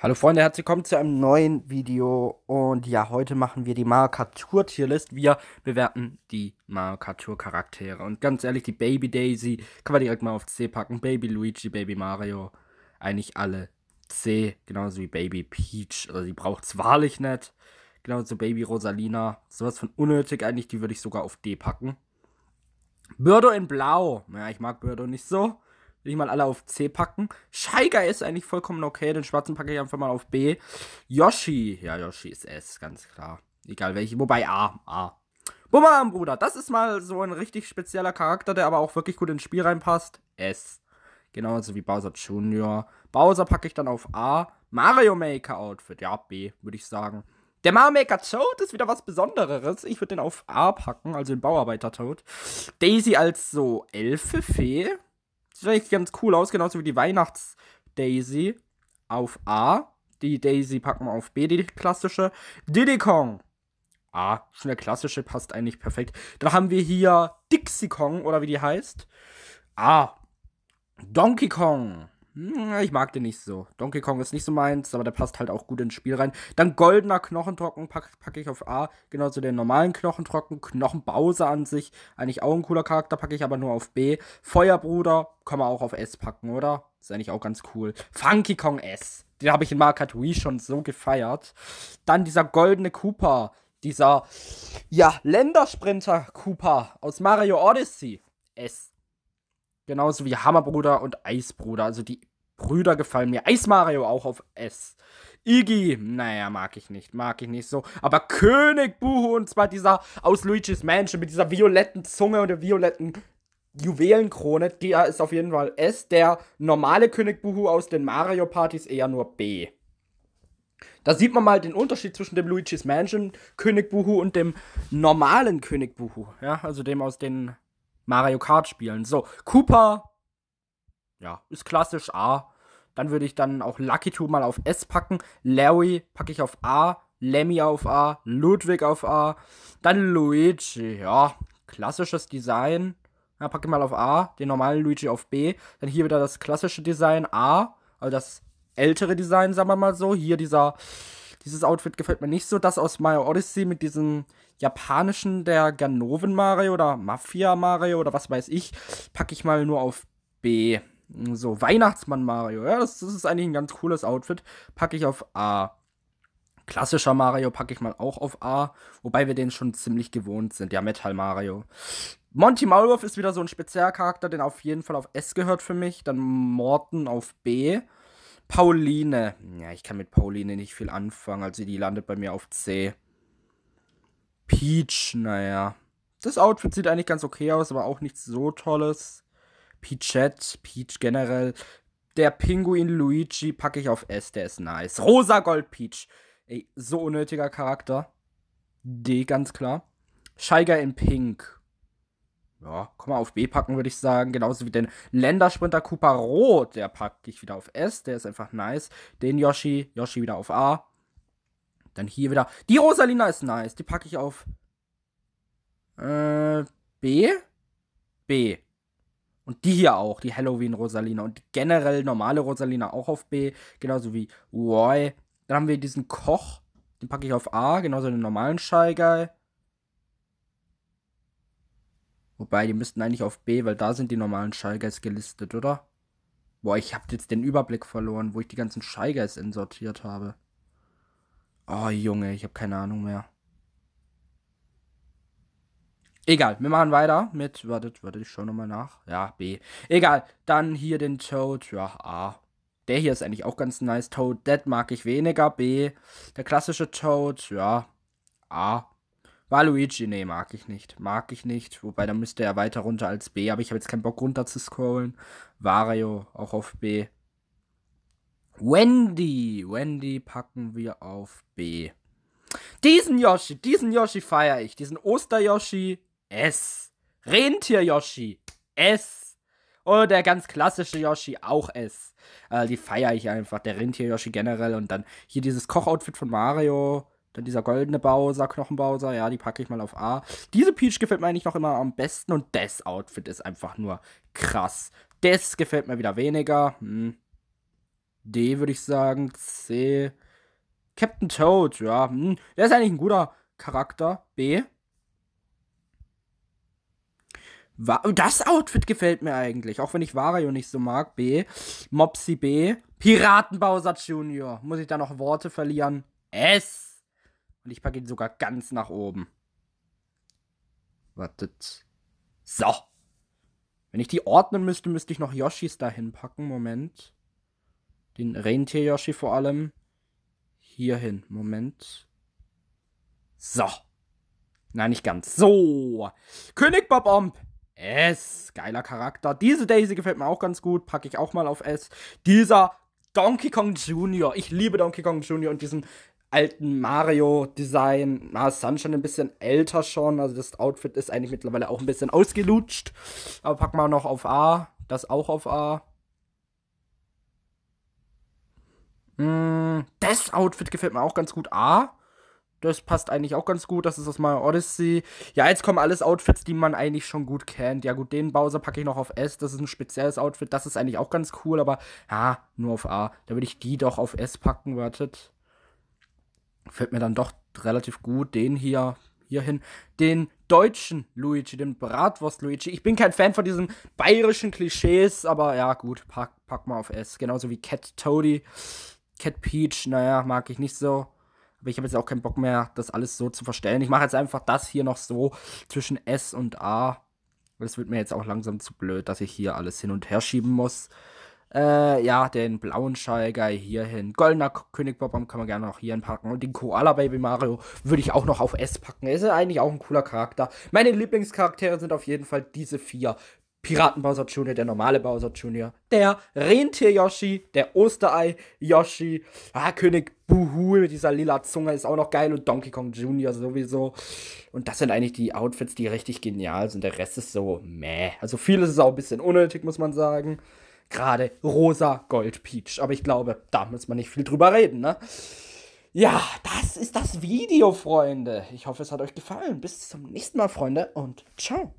Hallo Freunde, herzlich willkommen zu einem neuen Video und ja, heute machen wir die Marikatur-Tierlist. Wir bewerten die Marikatur-Charaktere und ganz ehrlich, die Baby Daisy kann man direkt mal auf C packen. Baby Luigi, Baby Mario, eigentlich alle C, genauso wie Baby Peach, also die es wahrlich nicht. Genauso Baby Rosalina, sowas von unnötig eigentlich, die würde ich sogar auf D packen. Birdo in Blau, naja, ich mag Birdo nicht so. Will ich mal alle auf C packen. Scheiger ist eigentlich vollkommen okay. Den schwarzen packe ich einfach mal auf B. Yoshi. Ja, Yoshi ist S, ganz klar. Egal welche. Wobei A. A. Bumerang, Bruder. Das ist mal so ein richtig spezieller Charakter, der aber auch wirklich gut ins Spiel reinpasst. S. Genauso wie Bowser Jr. Bowser packe ich dann auf A. Mario Maker Outfit. Ja, B, würde ich sagen. Der Mario Maker Toad ist wieder was Besonderes. Ich würde den auf A packen, also den Bauarbeiter Toad. Daisy als so Elfe-Fee. Sieht eigentlich ganz cool aus, genauso wie die Weihnachts-Daisy auf A. Die Daisy packen wir auf B, die klassische. Diddy Kong. Ah, schon der klassische passt eigentlich perfekt. Dann haben wir hier Dixie Kong oder wie die heißt. Ah, Donkey Kong. Hm, ich mag den nicht so. Donkey Kong ist nicht so meins, aber der passt halt auch gut ins Spiel rein. Dann goldener Knochentrocken packe pack ich auf A, Genauso den normalen Knochentrocken. Knochenbause an sich, eigentlich auch ein cooler Charakter, packe ich aber nur auf B. Feuerbruder kann man auch auf S packen, oder? Ist eigentlich auch ganz cool. Funky Kong S, den habe ich in Market Wii schon so gefeiert. Dann dieser goldene Cooper, dieser, ja, Ländersprinter Cooper aus Mario Odyssey. S. Genauso wie Hammerbruder und Eisbruder. Also die Brüder gefallen mir. Eis Mario auch auf S. Iggy, naja, mag ich nicht, mag ich nicht so. Aber König Buhu, und zwar dieser aus Luigi's Mansion mit dieser violetten Zunge und der violetten Juwelenkrone, der ist auf jeden Fall S. Der normale König Buhu aus den Mario Partys eher nur B. Da sieht man mal den Unterschied zwischen dem Luigi's Mansion König Buhu und dem normalen König Buhu. Ja, also dem aus den Mario Kart Spielen. So, Cooper ja, ist klassisch A. Dann würde ich dann auch Lucky Two mal auf S packen. Larry packe ich auf A. Lemmy auf A. Ludwig auf A. Dann Luigi, ja, klassisches Design. Ja, packe ich mal auf A. Den normalen Luigi auf B. Dann hier wieder das klassische Design A. Also das ältere Design, sagen wir mal so. Hier dieser, dieses Outfit gefällt mir nicht so. Das aus Mario Odyssey mit diesem japanischen, der Ganoven Mario oder Mafia Mario oder was weiß ich, packe ich mal nur auf B. So, Weihnachtsmann Mario. Ja, das, das ist eigentlich ein ganz cooles Outfit. Packe ich auf A. Klassischer Mario packe ich mal auch auf A, wobei wir den schon ziemlich gewohnt sind. Ja, Metal Mario. Monty Maulwurf ist wieder so ein spezieller Charakter, den auf jeden Fall auf S gehört für mich. Dann Morten auf B. Pauline. Ja, ich kann mit Pauline nicht viel anfangen. Also die landet bei mir auf C. Peach, naja. Das Outfit sieht eigentlich ganz okay aus, aber auch nichts so Tolles. Pichette, Peach generell. Der Pinguin Luigi packe ich auf S, der ist nice. Rosa Gold Peach. Ey, so unnötiger Charakter. D, ganz klar. Scheiger in Pink. Ja, komm mal auf B packen, würde ich sagen. Genauso wie den Ländersprinter Cooper Rot. Der packe ich wieder auf S. Der ist einfach nice. Den Yoshi. Yoshi wieder auf A. Dann hier wieder. Die Rosalina ist nice. Die packe ich auf. Äh, B? B. Und die hier auch, die Halloween-Rosalina und generell normale Rosalina auch auf B, genauso wie Roy. Dann haben wir diesen Koch, den packe ich auf A, genauso den normalen Shy Guy. Wobei, die müssten eigentlich auf B, weil da sind die normalen Shy Guys gelistet, oder? Boah, ich habe jetzt den Überblick verloren, wo ich die ganzen Shy Guys insortiert habe. Oh, Junge, ich habe keine Ahnung mehr. Egal, wir machen weiter mit. Wartet, wartet, ich schau nochmal nach. Ja, B. Egal, dann hier den Toad. Ja, A. Der hier ist eigentlich auch ganz nice. Toad Dead mag ich weniger. B. Der klassische Toad. Ja, A. Waluigi, nee, mag ich nicht. Mag ich nicht. Wobei, da müsste er weiter runter als B. Aber ich habe jetzt keinen Bock runter zu scrollen. Wario, auch auf B. Wendy. Wendy packen wir auf B. Diesen Yoshi, diesen Yoshi feiere ich. Diesen Oster-Yoshi, S. Rentier Yoshi. S. Und der ganz klassische Yoshi auch S. Äh, die feiere ich einfach. Der Rentier Yoshi generell. Und dann hier dieses Kochoutfit von Mario. Dann dieser goldene Bowser, Knochenbowser, ja, die packe ich mal auf A. Diese Peach gefällt mir eigentlich noch immer am besten und das Outfit ist einfach nur krass. Das gefällt mir wieder weniger. Hm. D würde ich sagen. C. Captain Toad, ja. Hm. Der ist eigentlich ein guter Charakter. B. Das Outfit gefällt mir eigentlich, auch wenn ich Wario nicht so mag. B. Mopsy B. Piratenbowser Junior. Muss ich da noch Worte verlieren? S. Und ich packe ihn sogar ganz nach oben. Wartet. So. Wenn ich die ordnen müsste, müsste ich noch Yoshis dahin packen. Moment. Den Rentier-Yoshi vor allem. Hierhin. Moment. So. Nein, nicht ganz. So. König Bob Omp. S. Geiler Charakter. Diese Daisy gefällt mir auch ganz gut. Packe ich auch mal auf S. Dieser Donkey Kong Jr. Ich liebe Donkey Kong Jr. und diesen alten Mario-Design. Ah, Na, Sunshine ein bisschen älter schon. Also das Outfit ist eigentlich mittlerweile auch ein bisschen ausgelutscht. Aber pack mal noch auf A. Das auch auf A. Hm, das Outfit gefällt mir auch ganz gut. A das passt eigentlich auch ganz gut. Das ist aus meiner Odyssey. Ja, jetzt kommen alles Outfits, die man eigentlich schon gut kennt. Ja, gut, den Bowser packe ich noch auf S. Das ist ein spezielles Outfit. Das ist eigentlich auch ganz cool, aber ja, nur auf A. Da würde ich die doch auf S packen. Wartet. Fällt mir dann doch relativ gut. Den hier, hier hin. Den deutschen Luigi, den Bratwurst-Luigi. Ich bin kein Fan von diesen bayerischen Klischees, aber ja, gut, pack, pack mal auf S. Genauso wie Cat Toady. Cat Peach, naja, mag ich nicht so. Aber ich habe jetzt auch keinen Bock mehr, das alles so zu verstellen. Ich mache jetzt einfach das hier noch so zwischen S und A. Das wird mir jetzt auch langsam zu blöd, dass ich hier alles hin und her schieben muss. Äh, ja, den blauen hier hin. Goldener König Bobam kann man gerne noch hier hinpacken. Und den Koala Baby Mario würde ich auch noch auf S packen. ist ja eigentlich auch ein cooler Charakter. Meine Lieblingscharaktere sind auf jeden Fall diese vier. Piraten Bowser Jr., der normale Bowser Jr., der Rentier Yoshi, der Osterei Yoshi, ah, König Buhul mit dieser lila Zunge ist auch noch geil und Donkey Kong Jr. sowieso. Und das sind eigentlich die Outfits, die richtig genial sind. Der Rest ist so meh. Also vieles ist auch ein bisschen unnötig, muss man sagen. Gerade rosa, gold, peach. Aber ich glaube, da muss man nicht viel drüber reden, ne? Ja, das ist das Video, Freunde. Ich hoffe, es hat euch gefallen. Bis zum nächsten Mal, Freunde, und ciao.